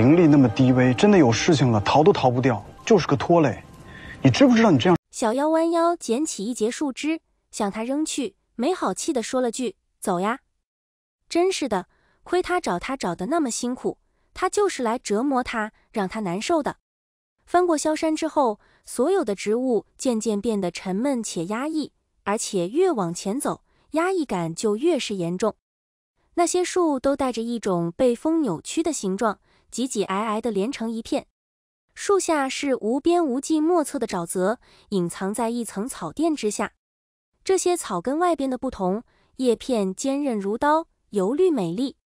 灵力那么低微，真的有事情了，逃都逃不掉，就是个拖累。你知不知道你这样？小妖弯腰捡起一截树枝，向他扔去，没好气的说了句：“走呀！”真是的，亏他找他找的那么辛苦，他就是来折磨他，让他难受的。翻过萧山之后，所有的植物渐渐变得沉闷且压抑，而且越往前走，压抑感就越是严重。那些树都带着一种被风扭曲的形状。挤挤挨挨的连成一片，树下是无边无际、莫测的沼泽，隐藏在一层草垫之下。这些草跟外边的不同，叶片坚韧如刀，油绿美丽。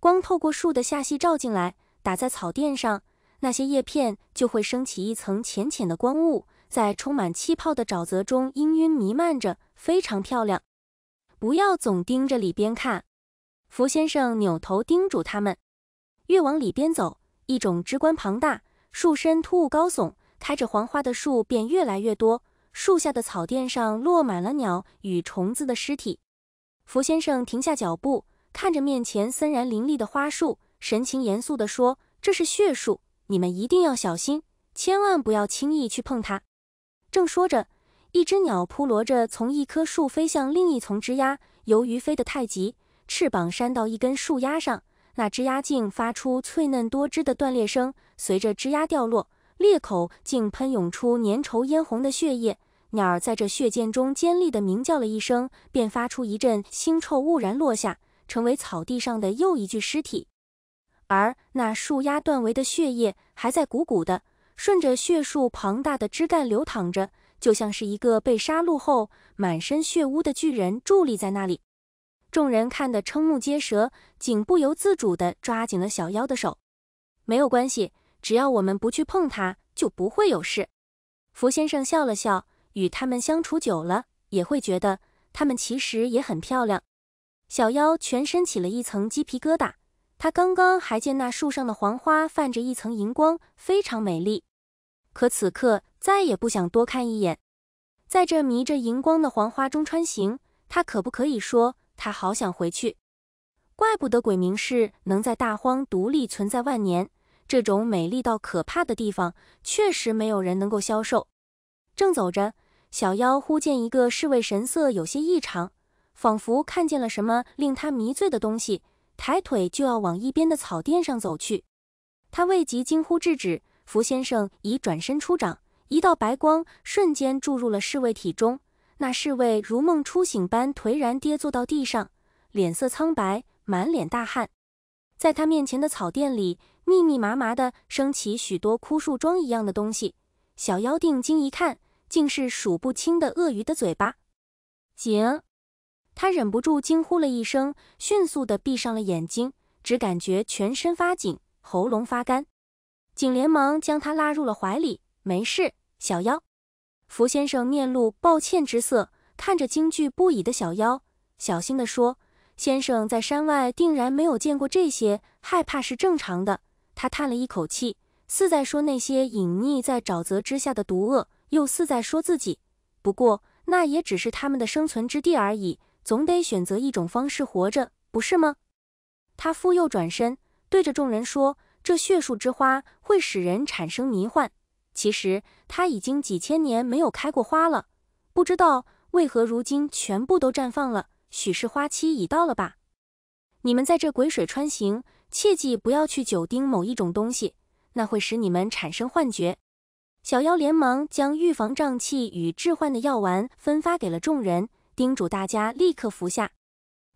光透过树的下隙照进来，打在草垫上，那些叶片就会升起一层浅浅的光雾，在充满气泡的沼泽中氤氲弥漫着，非常漂亮。不要总盯着里边看，福先生扭头叮嘱他们。越往里边走，一种枝冠庞大、树身突兀高耸、开着黄花的树便越来越多。树下的草甸上落满了鸟与虫子的尸体。福先生停下脚步，看着面前森然凌厉的花树，神情严肃地说：“这是血树，你们一定要小心，千万不要轻易去碰它。”正说着，一只鸟扑罗着从一棵树飞向另一丛枝桠，由于飞得太急，翅膀扇到一根树桠上。那枝丫竟发出脆嫩多汁的断裂声，随着枝丫掉落，裂口竟喷涌出粘稠嫣红的血液。鸟儿在这血溅中尖利的鸣叫了一声，便发出一阵腥臭，兀然落下，成为草地上的又一具尸体。而那树丫断尾的血液还在鼓鼓的顺着血树庞大的枝干流淌着，就像是一个被杀戮后满身血污的巨人伫立在那里。众人看得瞠目结舌，竟不由自主地抓紧了小妖的手。没有关系，只要我们不去碰它，就不会有事。福先生笑了笑，与他们相处久了，也会觉得他们其实也很漂亮。小妖全身起了一层鸡皮疙瘩，他刚刚还见那树上的黄花泛着一层银光，非常美丽，可此刻再也不想多看一眼。在这迷着银光的黄花中穿行，他可不可以说？他好想回去，怪不得鬼明氏能在大荒独立存在万年，这种美丽到可怕的地方，确实没有人能够消受。正走着，小妖忽见一个侍卫神色有些异常，仿佛看见了什么令他迷醉的东西，抬腿就要往一边的草垫上走去。他未及惊呼制止，福先生已转身出掌，一道白光瞬间注入了侍卫体中。那侍卫如梦初醒般颓然跌坐到地上，脸色苍白，满脸大汗。在他面前的草垫里，密密麻麻地升起许多枯树桩一样的东西。小妖定睛一看，竟是数不清的鳄鱼的嘴巴。井，他忍不住惊呼了一声，迅速地闭上了眼睛，只感觉全身发紧，喉咙发干。井连忙将他拉入了怀里，没事，小妖。福先生面露抱歉之色，看着惊惧不已的小妖，小心地说：“先生在山外定然没有见过这些，害怕是正常的。”他叹了一口气，似在说那些隐匿在沼泽之下的毒恶，又似在说自己。不过，那也只是他们的生存之地而已，总得选择一种方式活着，不是吗？他复又转身，对着众人说：“这血树之花会使人产生迷幻。”其实它已经几千年没有开过花了，不知道为何如今全部都绽放了，许是花期已到了吧？你们在这鬼水穿行，切记不要去久盯某一种东西，那会使你们产生幻觉。小妖连忙将预防瘴气与致幻的药丸分发给了众人，叮嘱大家立刻服下。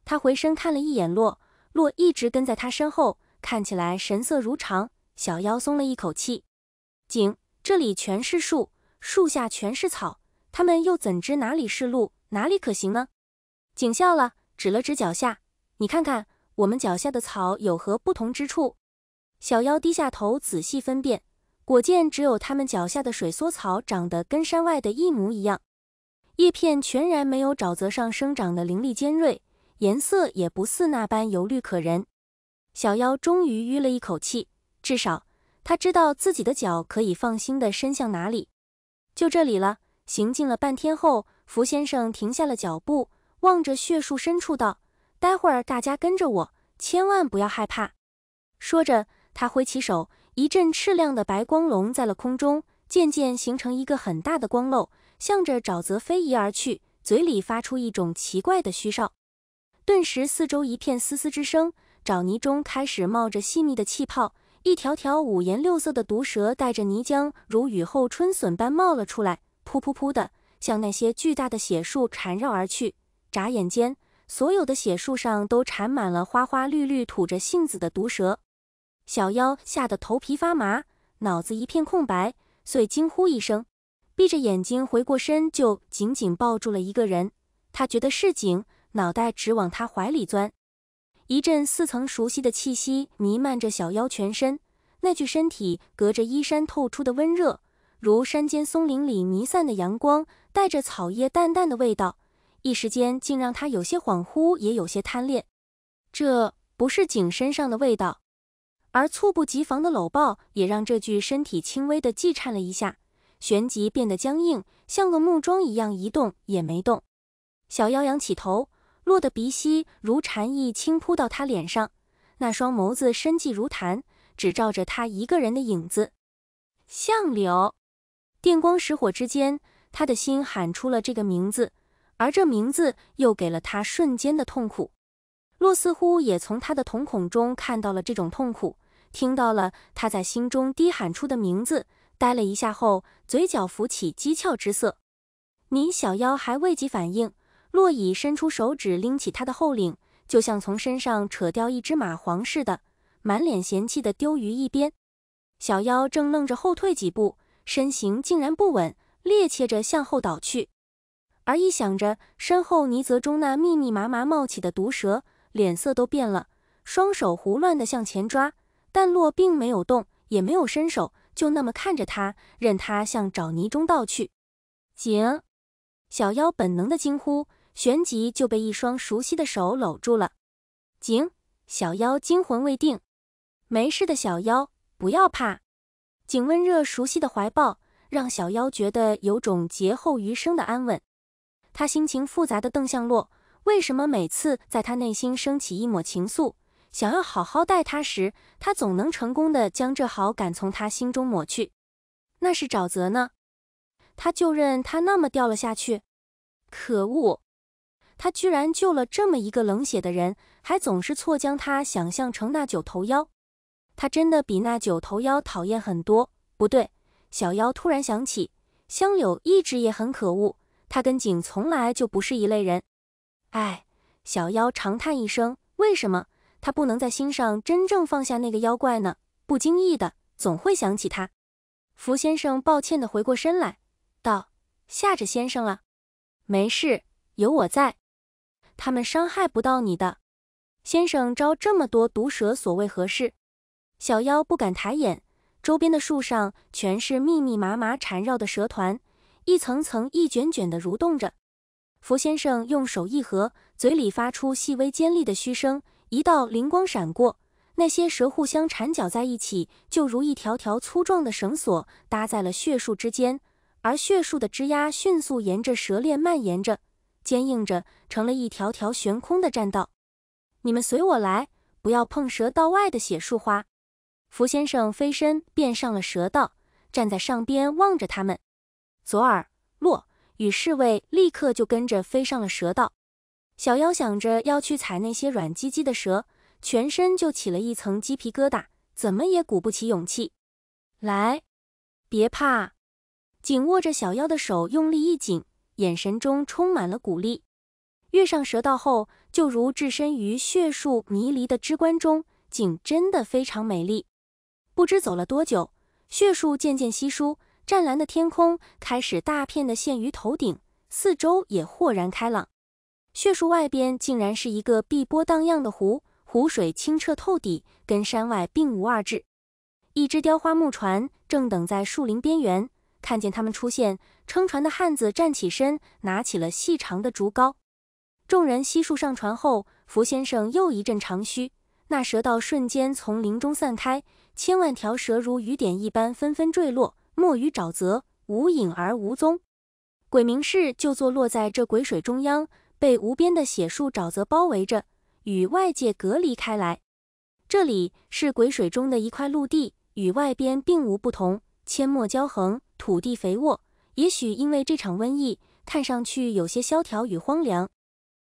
他回身看了一眼洛洛，一直跟在他身后，看起来神色如常，小妖松了一口气。景。这里全是树，树下全是草，他们又怎知哪里是路，哪里可行呢？景笑了，指了指脚下，你看看我们脚下的草有何不同之处？小妖低下头仔细分辨，果见只有他们脚下的水梭草长得跟山外的一模一样，叶片全然没有沼泽上生长的凌厉尖锐，颜色也不似那般油绿可人。小妖终于吁了一口气，至少。他知道自己的脚可以放心的伸向哪里，就这里了。行进了半天后，福先生停下了脚步，望着血树深处道：“待会儿大家跟着我，千万不要害怕。”说着，他挥起手，一阵赤亮的白光笼在了空中，渐渐形成一个很大的光漏，向着沼泽飞移而去，嘴里发出一种奇怪的虚哨。顿时，四周一片嘶嘶之声，沼泥中开始冒着细密的气泡。一条条五颜六色的毒蛇带着泥浆，如雨后春笋般冒了出来，噗噗噗的向那些巨大的血树缠绕而去。眨眼间，所有的血树上都缠满了花花绿绿、吐着信子的毒蛇。小妖吓得头皮发麻，脑子一片空白，遂惊呼一声，闭着眼睛回过身，就紧紧抱住了一个人。他觉得是景，脑袋直往他怀里钻。一阵似曾熟悉的气息弥漫着小妖全身，那具身体隔着衣衫透出的温热，如山间松林里弥散的阳光，带着草叶淡淡的味道，一时间竟让他有些恍惚，也有些贪恋。这不是景身上的味道，而猝不及防的搂抱也让这具身体轻微的悸颤了一下，旋即变得僵硬，像个木桩一样一动也没动。小妖仰起头。洛的鼻息如蝉翼轻扑到他脸上，那双眸子深寂如潭，只照着他一个人的影子。相柳，电光石火之间，他的心喊出了这个名字，而这名字又给了他瞬间的痛苦。洛似乎也从他的瞳孔中看到了这种痛苦，听到了他在心中低喊出的名字，呆了一下后，嘴角浮起讥诮之色。你小妖还未及反应。洛伊伸出手指，拎起他的后领，就像从身上扯掉一只蚂蟥似的，满脸嫌弃的丢于一边。小妖正愣着，后退几步，身形竟然不稳，趔趄着向后倒去。而一想着身后泥泽中那密密麻麻冒起的毒蛇，脸色都变了，双手胡乱地向前抓。但洛并没有动，也没有伸手，就那么看着他，任他向沼泥中倒去。井，小妖本能地惊呼。旋即就被一双熟悉的手搂住了，景小妖惊魂未定，没事的小妖不要怕。景温热熟悉的怀抱让小妖觉得有种劫后余生的安稳。他心情复杂的瞪向洛，为什么每次在他内心升起一抹情愫，想要好好待他时，他总能成功的将这好感从他心中抹去？那是沼泽呢，他就任他那么掉了下去，可恶！他居然救了这么一个冷血的人，还总是错将他想象成那九头妖。他真的比那九头妖讨厌很多。不对，小妖突然想起，香柳一直也很可恶。他跟景从来就不是一类人。哎，小妖长叹一声，为什么他不能在心上真正放下那个妖怪呢？不经意的，总会想起他。福先生抱歉的回过身来，道：“吓着先生了，没事，有我在。”他们伤害不到你的，先生招这么多毒蛇，所谓何事？小妖不敢抬眼，周边的树上全是密密麻麻缠绕的蛇团，一层层、一卷卷的蠕动着。佛先生用手一合，嘴里发出细微尖利的嘘声，一道灵光闪过，那些蛇互相缠绞在一起，就如一条条粗壮的绳索搭在了血树之间，而血树的枝丫迅速沿着蛇链蔓延着。坚硬着，成了一条条悬空的栈道。你们随我来，不要碰蛇道外的血树花。福先生飞身便上了蛇道，站在上边望着他们。左耳落与侍卫立刻就跟着飞上了蛇道。小妖想着要去踩那些软唧唧的蛇，全身就起了一层鸡皮疙瘩，怎么也鼓不起勇气来。别怕，紧握着小妖的手，用力一紧。眼神中充满了鼓励。跃上蛇道后，就如置身于血树迷离的枝冠中，景真的非常美丽。不知走了多久，血树渐渐稀疏，湛蓝的天空开始大片的现于头顶，四周也豁然开朗。血树外边竟然是一个碧波荡漾的湖，湖水清澈透底，跟山外并无二致。一只雕花木船正等在树林边缘。看见他们出现，撑船的汉子站起身，拿起了细长的竹篙。众人悉数上船后，福先生又一阵长吁，那蛇道瞬间从林中散开，千万条蛇如雨点一般纷纷坠落，没于沼泽，无影而无踪。鬼明市就坐落在这鬼水中央，被无边的血树沼泽包围着，与外界隔离开来。这里是鬼水中的一块陆地，与外边并无不同，阡陌交横。土地肥沃，也许因为这场瘟疫，看上去有些萧条与荒凉。